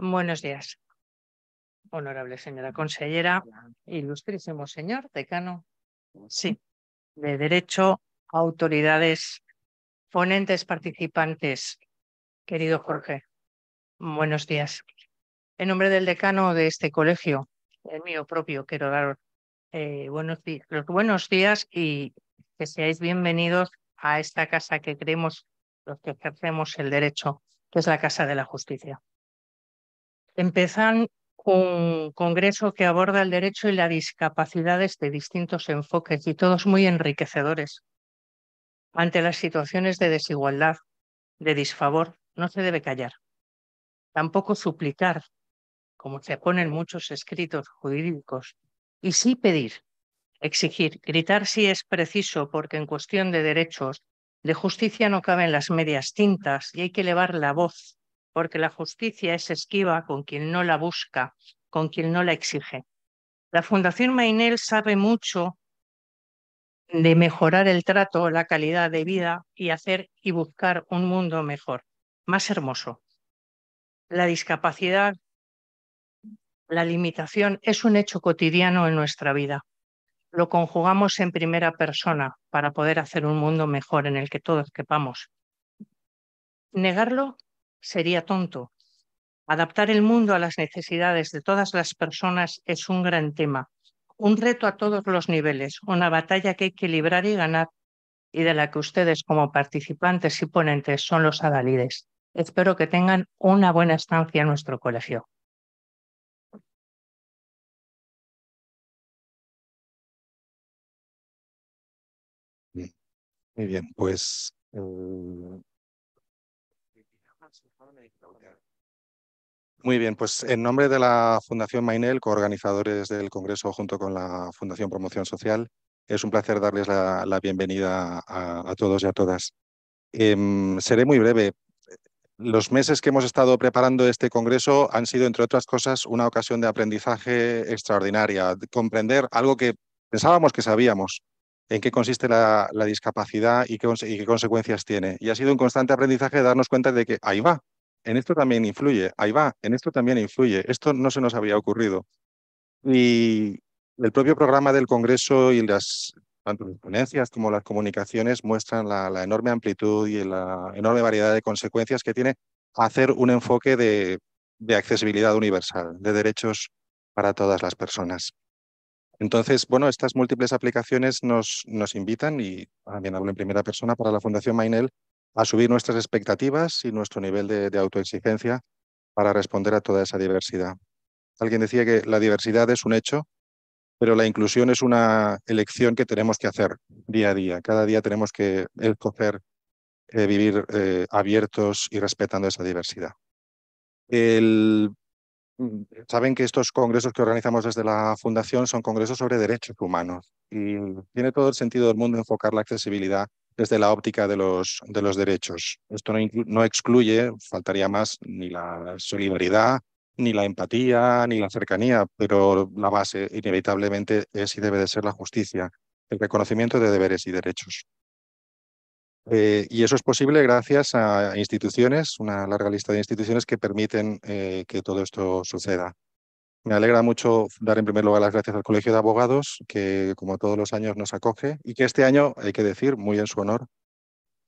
Buenos días, honorable señora consellera, ilustrísimo señor decano, sí, de Derecho, autoridades, ponentes, participantes. Querido Jorge, buenos días. En nombre del decano de este colegio, el mío propio, quiero dar eh, buenos los buenos días y que seáis bienvenidos a esta casa que creemos los que ejercemos el derecho, que es la Casa de la Justicia. Empiezan un congreso que aborda el derecho y la discapacidad desde distintos enfoques y todos muy enriquecedores. Ante las situaciones de desigualdad, de disfavor, no se debe callar. Tampoco suplicar, como se ponen muchos escritos jurídicos, y sí pedir, exigir, gritar si es preciso, porque en cuestión de derechos, de justicia no caben las medias tintas y hay que elevar la voz porque la justicia es esquiva con quien no la busca, con quien no la exige. La Fundación Mainel sabe mucho de mejorar el trato, la calidad de vida y hacer y buscar un mundo mejor, más hermoso. La discapacidad, la limitación es un hecho cotidiano en nuestra vida. Lo conjugamos en primera persona para poder hacer un mundo mejor en el que todos quepamos. Negarlo sería tonto. Adaptar el mundo a las necesidades de todas las personas es un gran tema, un reto a todos los niveles, una batalla que hay que librar y ganar y de la que ustedes como participantes y ponentes son los adalides. Espero que tengan una buena estancia en nuestro colegio. Muy bien, pues eh, muy bien, pues en nombre de la Fundación Mainel, coorganizadores del Congreso junto con la Fundación Promoción Social, es un placer darles la, bienvenida a, todos y a todas. Em, seré muy breve. Los meses que hemos estado preparando este Congreso han sido, entre otras cosas, una ocasión de aprendizaje extraordinaria, comprender algo que pensábamos que sabíamos, en qué consiste la, discapacidad y qué, y qué, consecuencias tiene. Y ha sido un constante aprendizaje de darnos cuenta de que ahí va, en esto también influye, ahí va, en esto también influye, esto no se nos había ocurrido. Y el propio programa del Congreso y las tanto las ponencias como las comunicaciones muestran la, enorme amplitud y la enorme variedad de consecuencias que tiene hacer un enfoque de, accesibilidad universal, de derechos para todas las personas. Entonces, bueno, estas múltiples aplicaciones nos, nos invitan, y también hablo en primera persona, para la Fundación Mainel, a subir nuestras expectativas y nuestro nivel de, autoexigencia para responder a toda esa diversidad. Alguien decía que la diversidad es un hecho, pero la inclusión es una elección que tenemos que hacer día a día. Cada día tenemos que escoger eh, vivir eh, abiertos y respetando esa diversidad. El, mm, Saben que estos congresos que organizamos desde la Fundación son congresos sobre derechos humanos y tiene todo el sentido del mundo enfocar la accesibilidad desde la óptica de los, derechos. Esto no, excluye, faltaría más, ni la solidaridad, ni la empatía, ni la cercanía, pero la base inevitablemente es y debe de ser la justicia, el reconocimiento de deberes y derechos. Eh, y eso es posible gracias a instituciones, una larga lista de instituciones que permiten eh, que todo esto suceda. Me alegra mucho dar en primer lugar las gracias al Colegio de Abogados, que como todos los años nos acoge y que este año, hay que decir, muy en su honor,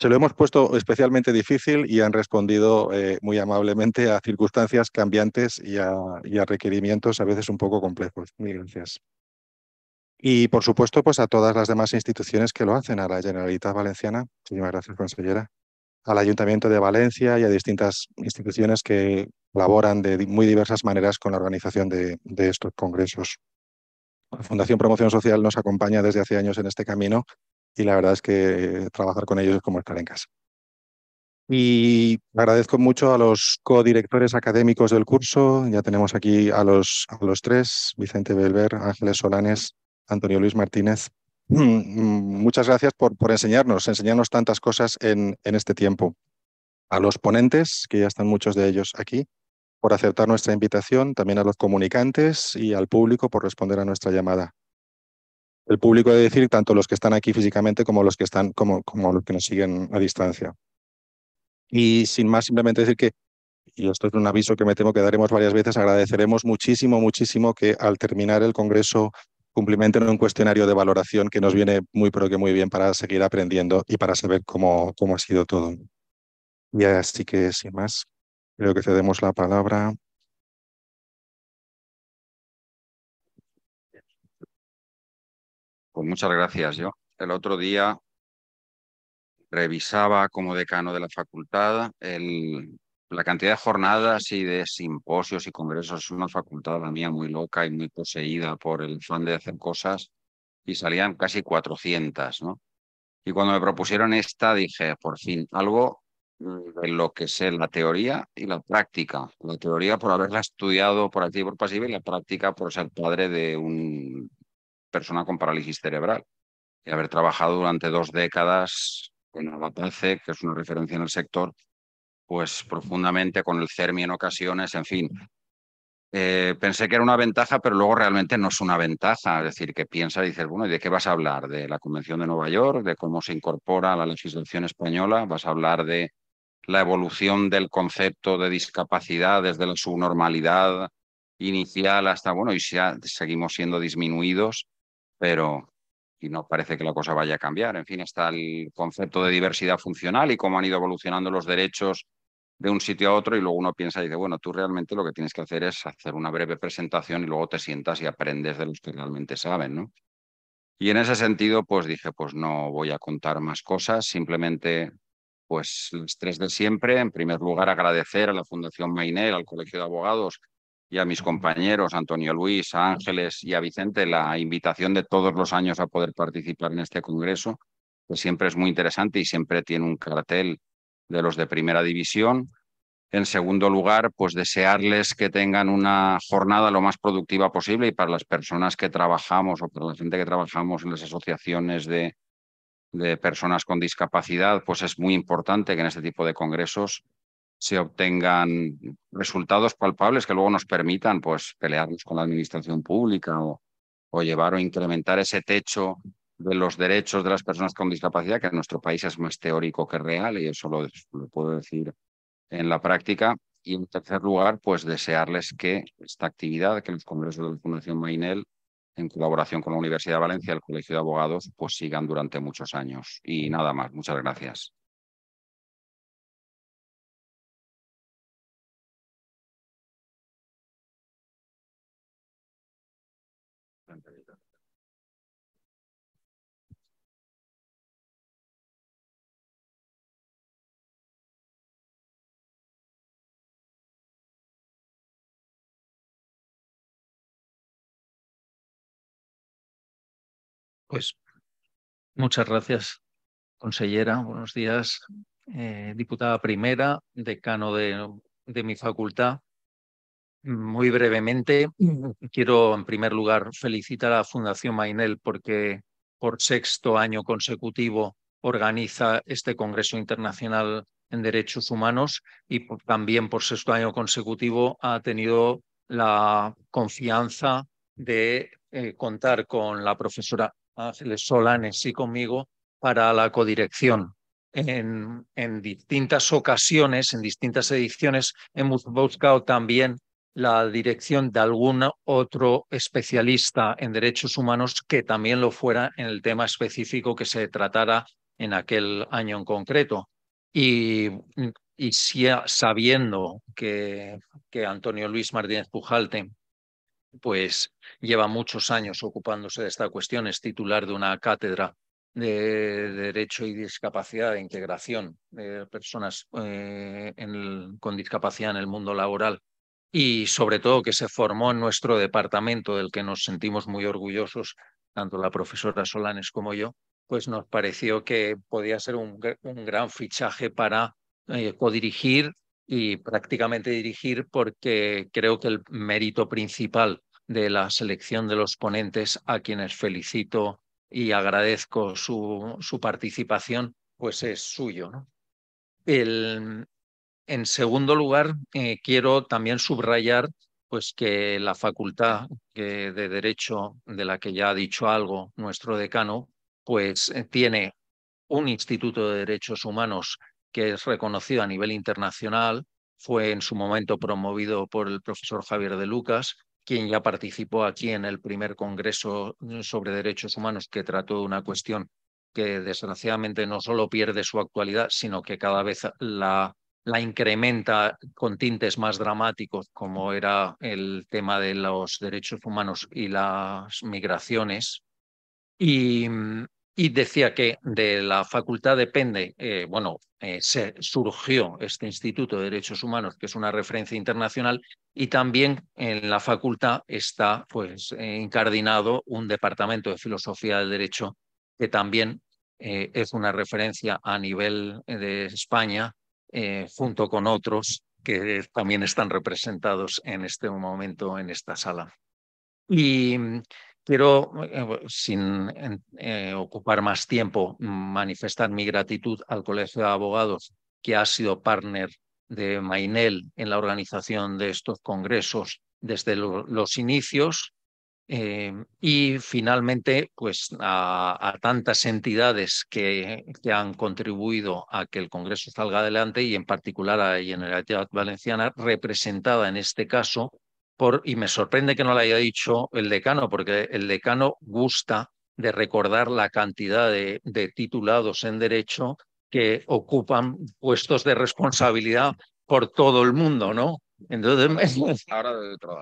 se lo hemos puesto especialmente difícil y han respondido eh, muy amablemente a circunstancias cambiantes y a, requerimientos a veces un poco complejos. Mil gracias. Y por supuesto, pues a todas las demás instituciones que lo hacen, a la Generalitat Valenciana, muchísimas gracias, consellera, al Ayuntamiento de Valencia y a distintas instituciones que laboran de muy diversas maneras con la organización de, estos congresos. La Fundación Promoción Social nos acompaña desde hace años en este camino y la verdad es que trabajar con ellos es como estar en casa. Y agradezco mucho a los codirectores académicos del curso. Ya tenemos aquí a los, a los tres, Vicente Belver, Ángeles Solanes, Antonio Luis Martínez. Mm, muchas gracias por, enseñarnos, enseñarnos tantas cosas en este tiempo. A los ponentes, que ya están muchos de ellos aquí, por aceptar nuestra invitación, también a los comunicantes y al público por responder a nuestra llamada. El público de decir tanto los que están aquí físicamente como los que están como, como los que nos siguen a distancia. Y sin más, simplemente decir que, y esto es un aviso que me temo que daremos varias veces, agradeceremos muchísimo, muchísimo que al terminar el Congreso cumplimenten un cuestionario de valoración que nos viene muy, pero que muy bien para seguir aprendiendo y para saber cómo, cómo ha sido todo. Y así que, sin más. Creo que cedemos la palabra. Pues muchas gracias. Yo el otro día revisaba como decano de la facultad el, la cantidad de jornadas y de simposios y congresos. Es una facultad, la mía, muy loca y muy poseída por el fan de hacer cosas y salían casi 400, ¿no? Y cuando me propusieron esta dije, por fin, algo de lo que sé la teoría y la práctica. La teoría por haberla estudiado por activo y por pasivo y la práctica por ser padre de una persona con parálisis cerebral y haber trabajado durante dos décadas en Abatace, que es una referencia en el sector, pues profundamente con el CERMI en ocasiones, en fin. Eh, pensé que era una ventaja, pero luego realmente no es una ventaja. Es decir, que piensa y dices, bueno, ¿y de qué vas a hablar? ¿De la Convención de Nueva York? ¿De cómo se incorpora la legislación española? ¿Vas a hablar de la evolución del concepto de discapacidad desde la subnormalidad inicial hasta, bueno, y seguimos siendo disminuidos, pero y no parece que la cosa vaya a cambiar. En fin, está el concepto de diversidad funcional y cómo han ido evolucionando los derechos de un sitio a otro y luego uno piensa y dice, bueno, tú realmente lo que tienes que hacer es hacer una breve presentación y luego te sientas y aprendes de los que realmente saben, ¿no? Y en ese sentido, pues dije, pues no voy a contar más cosas, simplemente pues los tres de siempre. En primer lugar, agradecer a la Fundación Mainer, al Colegio de Abogados y a mis compañeros Antonio Luis, Ángeles y a Vicente la invitación de todos los años a poder participar en este congreso, que siempre es muy interesante y siempre tiene un cartel de los de primera división. En segundo lugar, pues desearles que tengan una jornada lo más productiva posible y para las personas que trabajamos o para la gente que trabajamos en las asociaciones de de personas con discapacidad, pues es muy importante que en este tipo de congresos se obtengan resultados palpables que luego nos permitan pues, pelearnos con la administración pública o, llevar o incrementar ese techo de los derechos de las personas con discapacidad, que en nuestro país es más teórico que real, y eso lo, lo puedo decir en la práctica. Y en tercer lugar, pues desearles que esta actividad, que los congresos de la Fundación Mainel en colaboración con la Universidad de Valencia y el Colegio de Abogados, pues sigan durante muchos años. Y nada más, muchas gracias. Pues muchas gracias, consellera. Buenos días, eh, diputada primera, decano de, mi facultad. Muy brevemente, quiero en primer lugar felicitar a la Fundación Mainel porque por sexto año consecutivo organiza este Congreso Internacional en Derechos Humanos y también por sexto año consecutivo ha tenido la confianza de eh, contar con la profesora Ángeles ah, Solanes sí conmigo para la codirección. En, distintas ocasiones, en distintas ediciones, hemos buscado también la dirección de algún otro especialista en derechos humanos que también lo fuera en el tema específico que se tratara en aquel año en concreto. Y, y sabiendo que Antonio Luis Martínez Pujalte pues lleva muchos años ocupándose de esta cuestión, es titular de una cátedra de Derecho y Discapacidad e Integración de Personas eh, con Discapacidad en el Mundo Laboral y sobre todo que se formó en nuestro departamento, del que nos sentimos muy orgullosos, tanto la profesora Solanes como yo, pues nos pareció que podía ser un, gran fichaje para eh, codirigir y prácticamente dirigir porque creo que el mérito principal de la selección de los ponentes a quienes felicito y agradezco su, su participación, pues es suyo. ¿no? en segundo lugar, eh, quiero también subrayar pues que la facultad de Derecho, de la que ya ha dicho algo nuestro decano, pues eh, tiene un Instituto de Derechos Humanos que es reconocido a nivel internacional, fue en su momento promovido por el profesor Javier de Lucas, quien ya participó aquí en el primer Congreso sobre Derechos Humanos que trató una cuestión que desgraciadamente no solo pierde su actualidad, sino que cada vez la, la incrementa con tintes más dramáticos, como era el tema de los derechos humanos y las migraciones. Y mm, y decía que de la facultad depende, eh, bueno, eh, se surgió este Instituto de Derechos Humanos, que es una referencia internacional, y también en la facultad está pues incardinado un departamento de filosofía del derecho que también eh, es una referencia a nivel de España, junto con otros que también están representados en este momento en esta sala. Y Quiero, eh, sin eh, ocupar más tiempo, manifestar mi gratitud al Colegio de Abogados, que ha sido partner de Mainel en la organización de estos congresos desde los inicios. Eh, y finalmente, pues a, tantas entidades que, que, han contribuido a que el Congreso salga adelante y en particular a la Generalitat Valenciana, representada en este caso y me sorprende que no lo haya dicho el decano, porque el decano gusta de recordar la cantidad de, titulados en Derecho que ocupan puestos de responsabilidad por todo el mundo, ¿no? Entonces, pues, ahora de dato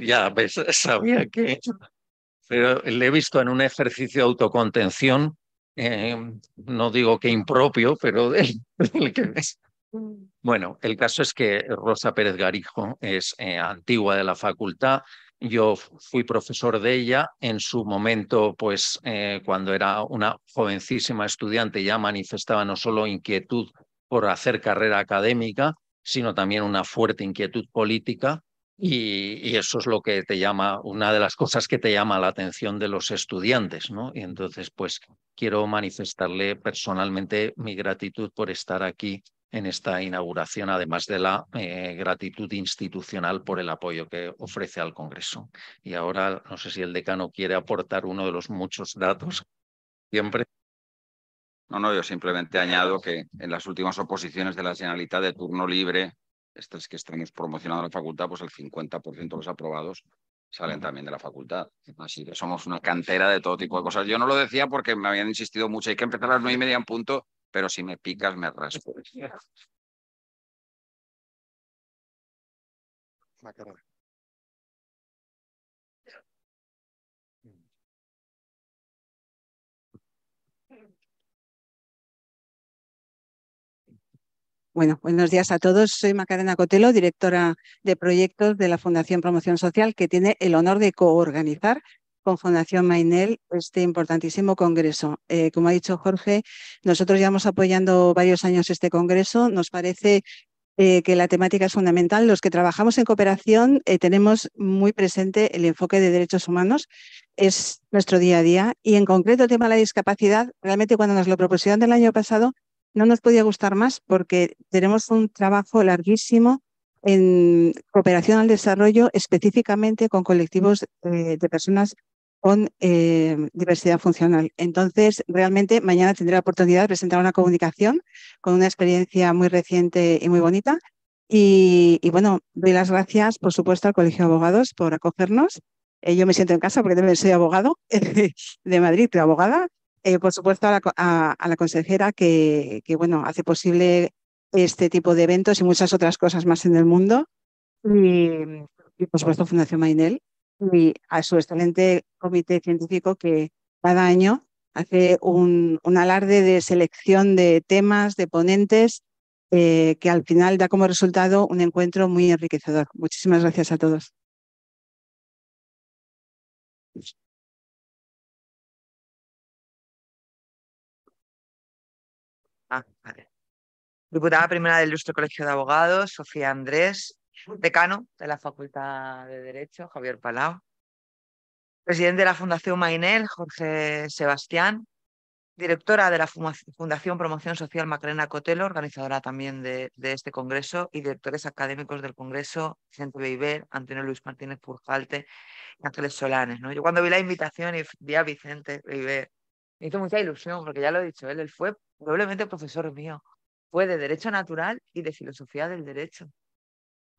Ya, pues, sabía que. Pero le he visto en un ejercicio de autocontención, eh, no digo que impropio, pero del, bueno, el caso es que Rosa Pérez Garijo es eh, antigua de la facultad. Yo fui profesor de ella en su momento, pues eh, cuando era una jovencísima estudiante ya manifestaba no solo inquietud por hacer carrera académica, sino también una fuerte inquietud política y, y, eso es lo que te llama, una de las cosas que te llama la atención de los estudiantes, ¿no? Y entonces, pues quiero manifestarle personalmente mi gratitud por estar aquí en esta inauguración, además de la eh, gratitud institucional por el apoyo que ofrece al Congreso. Y ahora, no sé si el decano quiere aportar uno de los muchos datos. Siempre. No, no, yo simplemente añado que en las últimas oposiciones de la señalita de turno libre, estas que están promocionando en la facultad, pues el 50% de los aprobados salen también de la facultad. Así que somos una cantera de todo tipo de cosas. Yo no lo decía porque me habían insistido mucho, hay que empezar a las nueve y media en punto pero si me picas me raspo. Ah, bueno, buenos días a todos. Soy Macarena Cotelo, directora de proyectos de la Fundación Promoción Social, que tiene el honor de coorganizar con Fundación Mainel este importantísimo congreso. Eh, como ha dicho Jorge, nosotros llevamos apoyando varios años este congreso. Nos parece eh, que la temática es fundamental. Los que trabajamos en cooperación eh, tenemos muy presente el enfoque de derechos humanos, es nuestro día a día. Y en concreto el tema de la discapacidad, realmente cuando nos lo propusieron del año pasado, no nos podía gustar más porque tenemos un trabajo larguísimo en cooperación al desarrollo, específicamente con colectivos de personas con eh, diversidad funcional. Entonces, realmente mañana tendré la oportunidad de presentar una comunicación con una experiencia muy reciente y muy bonita. Y, bueno, doy las gracias, por supuesto, al Colegio de Abogados por acogernos. Eh, yo me siento en casa porque también soy abogado de Madrid, pero abogada. Eh, por supuesto, a la, consejera que, bueno, hace posible este tipo de eventos y muchas otras cosas más en el mundo. Y, y por supuesto, Fundación Mainel, y a su excelente comité científico que cada año hace un, alarde de selección de temas, de ponentes, eh, que al final da como resultado un encuentro muy enriquecedor. Muchísimas gracias a todos. Ah, Diputada primera del Ilustre Colegio de Abogados, Sofía Andrés, decano de la Facultad de Derecho, Javier Palau, presidente de la Fundación Mainel, Jorge Sebastián, directora de la Fundación Promoción Social Macrena Cotelo, organizadora también de, este congreso, y directores académicos del congreso, Vicente Beiber, Antonio Luis Martínez Purjalte y Ángeles Solanes. ¿no? Yo cuando vi la invitación y vi a Vicente Beiber, me hizo mucha ilusión, porque ya lo he dicho, él, él fue probablemente profesor mío, fue de Derecho Natural y de Filosofía del Derecho.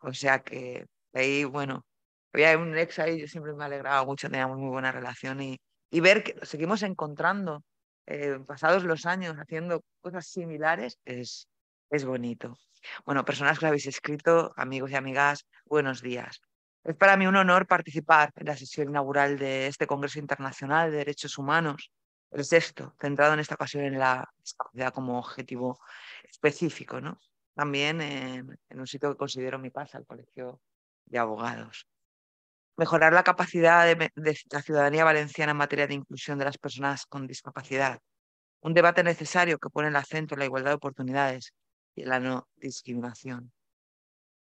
O sea que ahí, bueno, había pues un ex ahí, yo siempre me alegraba mucho, teníamos muy buena relación y, y ver que seguimos encontrando eh, pasados los años haciendo cosas similares es, es bonito. Bueno, personas que habéis escrito, amigos y amigas, buenos días. Es para mí un honor participar en la sesión inaugural de este Congreso Internacional de Derechos Humanos, el sexto, centrado en esta ocasión en la discapacidad como objetivo específico. ¿no? también en, un sitio que considero mi paz, al Colegio de Abogados. Mejorar la capacidad de, la ciudadanía valenciana en materia de inclusión de las personas con discapacidad. Un debate necesario que pone el acento en la igualdad de oportunidades y en la no discriminación.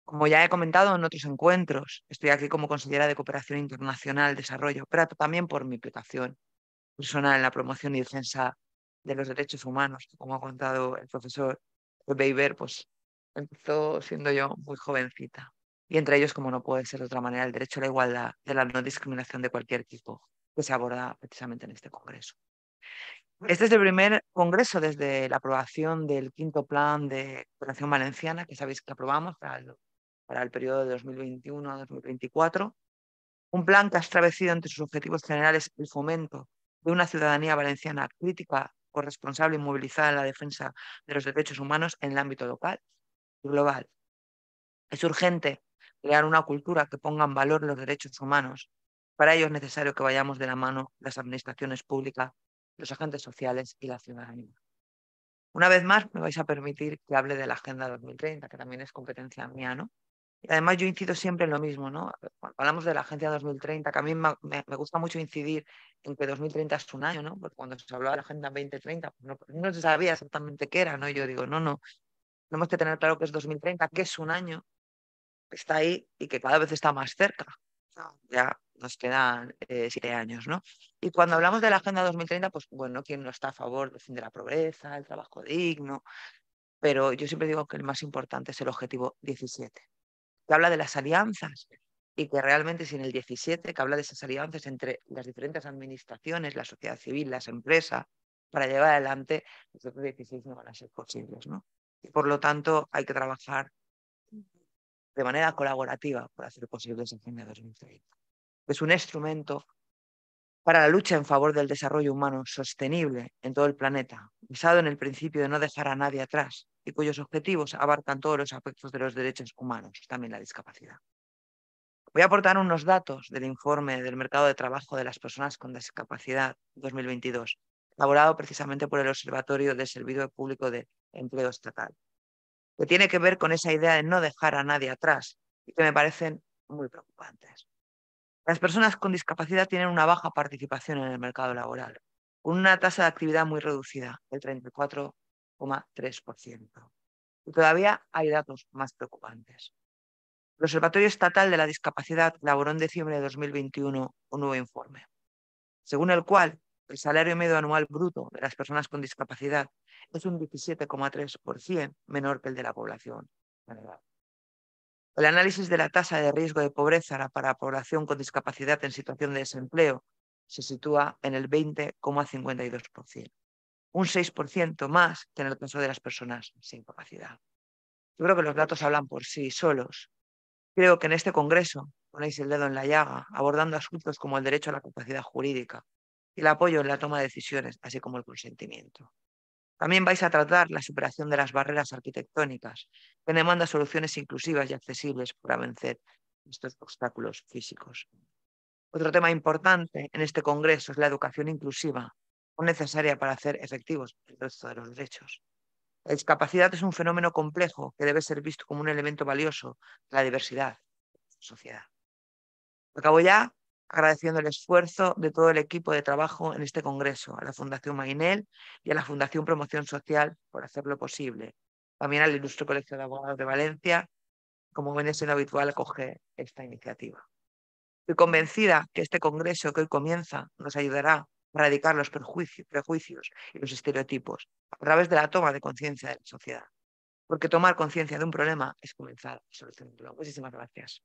Como ya he comentado en otros encuentros, estoy aquí como consellera de Cooperación Internacional, Desarrollo, pero también por mi implicación personal en la promoción y defensa de los derechos humanos, como ha contado el profesor Weber, pues empezó siendo yo muy jovencita. Y entre ellos, como no puede ser de otra manera, el derecho a la igualdad de la no discriminación de cualquier tipo, que se aborda precisamente en este Congreso. Este es el primer Congreso desde la aprobación del quinto plan de cooperación valenciana, que sabéis que aprobamos para el, para el periodo de 2021 a 2024. Un plan que ha establecido entre sus objetivos generales el fomento de una ciudadanía valenciana crítica, corresponsable y movilizada en la defensa de los derechos humanos en el ámbito local, global. Es urgente crear una cultura que ponga en valor los derechos humanos. Para ello es necesario que vayamos de la mano las administraciones públicas, los agentes sociales y la ciudadanía. Una vez más, me vais a permitir que hable de la Agenda 2030, que también es competencia mía, ¿no? Y además yo incido siempre en lo mismo, ¿no? Cuando hablamos de la Agenda 2030, que a mí me, gusta mucho incidir en que 2030 es un año, ¿no? Porque cuando se hablaba de la Agenda 2030, pues no, se sabía exactamente qué era, ¿no? Yo digo, no, no, tenemos que tener claro que es 2030, que es un año, que está ahí y que cada vez está más cerca. Ah. Ya nos quedan eh, siete años, ¿no? Y cuando hablamos de la Agenda 2030, pues bueno, ¿quién no está a favor del fin de la pobreza, el trabajo digno, pero yo siempre digo que el más importante es el objetivo 17, que habla de las alianzas y que realmente sin el 17, que habla de esas alianzas entre las diferentes administraciones, la sociedad civil, las empresas, para llevar adelante, los otros 16 no van a ser posibles, ¿no? por lo tanto hay que trabajar de manera colaborativa para hacer posible esa de 2030. Es un instrumento para la lucha en favor del desarrollo humano sostenible en todo el planeta, basado en el principio de no dejar a nadie atrás y cuyos objetivos abarcan todos los aspectos de los derechos humanos, también la discapacidad. Voy a aportar unos datos del informe del mercado de trabajo de las personas con discapacidad 2022, elaborado precisamente por el Observatorio del Servicio Público de Empleo Estatal, que tiene que ver con esa idea de no dejar a nadie atrás y que me parecen muy preocupantes. Las personas con discapacidad tienen una baja participación en el mercado laboral, con una tasa de actividad muy reducida, el 34,3%. Y todavía hay datos más preocupantes. El Observatorio Estatal de la Discapacidad elaboró en diciembre de 2021 un nuevo informe, según el cual el salario medio anual bruto de las personas con discapacidad es un 17,3% menor que el de la población general. El análisis de la tasa de riesgo de pobreza para población con discapacidad en situación de desempleo se sitúa en el 20,52%, un 6% más que en el caso de las personas sin capacidad. Yo creo que los datos hablan por sí solos. Creo que en este Congreso ponéis el dedo en la llaga abordando asuntos como el derecho a la capacidad jurídica, y el apoyo en la toma de decisiones, así como el consentimiento. También vais a tratar la superación de las barreras arquitectónicas, que demanda soluciones inclusivas y accesibles para vencer estos obstáculos físicos. Otro tema importante en este Congreso es la educación inclusiva, necesaria para hacer efectivos el resto de los derechos. La discapacidad es un fenómeno complejo que debe ser visto como un elemento valioso de la diversidad de la sociedad. Acabo ya agradeciendo el esfuerzo de todo el equipo de trabajo en este Congreso, a la Fundación Mainel y a la Fundación Promoción Social por hacerlo posible. También al Ilustre Colegio de Abogados de Valencia, como ven es habitual acoger esta iniciativa. Estoy convencida que este Congreso que hoy comienza nos ayudará a erradicar los prejuicios y los estereotipos a través de la toma de conciencia de la sociedad. Porque tomar conciencia de un problema es comenzar a solucionarlo. Muchísimas gracias.